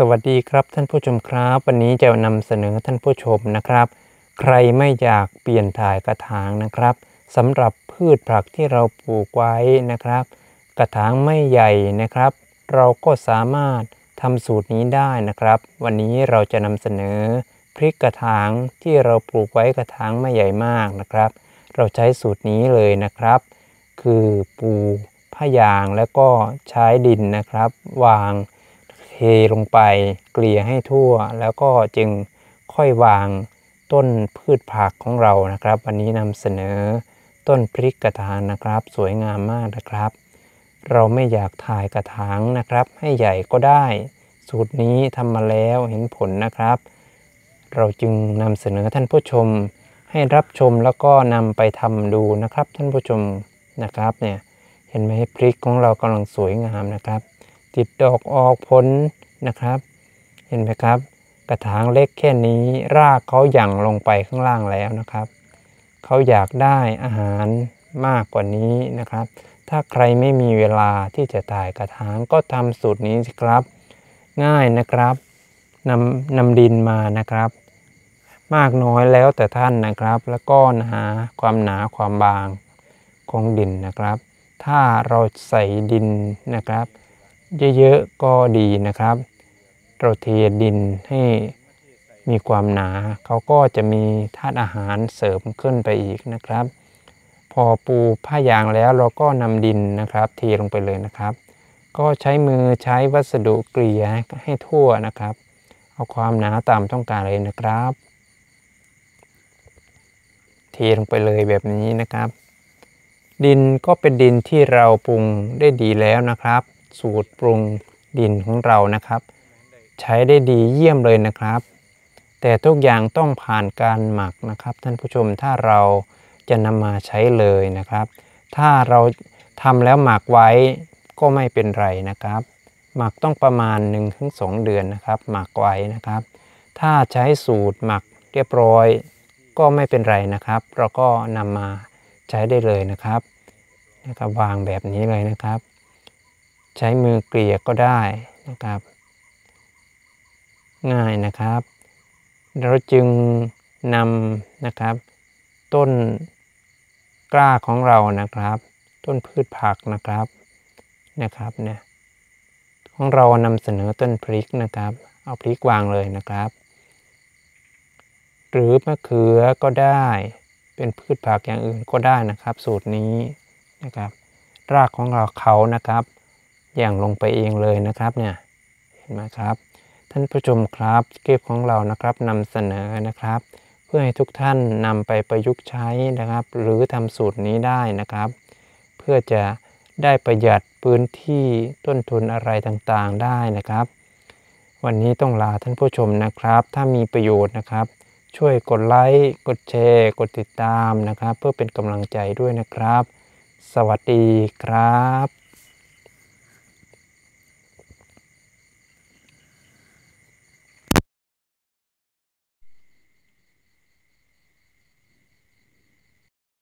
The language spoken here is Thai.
สวัสดีครับท่านผู้ชมครับ วันนี้จะนำเสนอท่านผู้ชมนะครับ ใครไม่อยากเปลี่ยนถ่ายกระถางนะครับสำหรับพืชผักที่เราปลูกไว้นะครับ กระถางไม่ใหญ่นะครับ เราก็สามารถทำสูตรนี้ได้นะครับ วันนี้เราจะนำเสนอพริกกระถางที่เราปลูกไว้กระถางไม่ใหญ่มากนะครับ เราใช้สูตรนี้เลยนะครับ คือปูผ้ายางแล้วก็ใช้ดินนะครับวางเทลงไปเกลี่ยให้ทั่ว แล้วก็จึงค่อยวางต้นพืชผักของเรานะครับ วันนี้นำเสนอต้นพริกกระถางนะครับ สวยงามมากนะครับ เราไม่อยากถ่ายกระถางนะครับ ให้ใหญ่ก็ได้สูตรนี้ทำมาแล้วเห็นผลนะครับ เราจึงนำเสนอท่านผู้ชม ให้รับชมแล้วก็นำไปทำดูนะครับ ท่านผู้ชมนะครับ เนี่ยเห็นไหมพริกของเรากำลังสวยงามนะครับติดดอกออกผลนะครับ เห็นไหมครับ กระถางเล็กแค่นี้ รากเขาหยั่งลงไปข้างล่างแล้วนะครับ เขาอยากได้อาหารมากกว่านี้นะครับ ถ้าใครไม่มีเวลาที่จะถ่ายกระถางก็ทำสูตรนี้สิครับ ง่ายนะครับ นำนำดินมานะครับ มากน้อยแล้วแต่ท่านนะครับ แล้วก็หาความหนาความบางของดินนะครับ ถ้าเราใส่ดินนะครับเยอะๆก็ดีนะครับ เราเทดินให้มีความหนา เขาก็จะมีธาตุอาหารเสริมขึ้นไปอีกนะครับ พอปูผ้ายางแล้วเราก็นำดินนะครับเทลงไปเลยนะครับ ก็ใช้มือใช้วัสดุเกลี่ยให้ทั่วนะครับ เอาความหนาตามต้องการเลยนะครับ เทลงไปเลยแบบนี้นะครับ ดินก็เป็นดินที่เราปรุงได้ดีแล้วนะครับสูตรปรุงดินของเรานะครับ ใช้ได้ดีเยี่ยมเลยนะครับ แต่ทุกอย่างต้องผ่านการหมักนะครับ ท่านผู้ชมถ้าเราจะนำมาใช้เลยนะครับ ถ้าเราทำแล้วหมักไว้ก็ไม่เป็นไรนะครับ หมักต้องประมาณ1-2เดือนนะครับ หมักไว้นะครับ ถ้าใช้สูตรหมักเรียบร้อยก็ไม่เป็นไรนะครับ เราก็นำมาใช้ได้เลยนะครับนะครับวางแบบนี้เลยนะครับใช้มือเกลี่ยก็ได้นะครับ ง่ายนะครับ เราจึงนำนะครับต้นกล้าของเรานะครับ ต้นพืชผักนะครับนะครับเนี่ยของเรานำเสนอต้นพริกนะครับ เอาพริกวางเลยนะครับหรือมะเขือก็ได้ เป็นพืชผักอย่างอื่นก็ได้นะครับ สูตรนี้นะครับรากของเราเขานะครับอย่างลงไปเองเลยนะครับเนี่ยเห็นไหมครับท่านผู้ชมครับคลิปของเรานะครับนำเสนอนะครับ เพื่อให้ทุกท่านนำไปประยุกต์ใช้นะครับ หรือทำสูตรนี้ได้นะครับ เพื่อจะได้ประหยัดพื้นที่ต้นทุนอะไรต่างๆได้นะครับ วันนี้ต้องลาท่านผู้ชมนะครับ ถ้ามีประโยชน์นะครับ ช่วยกดไลค์กดแชร์กดติดตามนะครับ เพื่อเป็นกำลังใจด้วยนะครับ สวัสดีครับ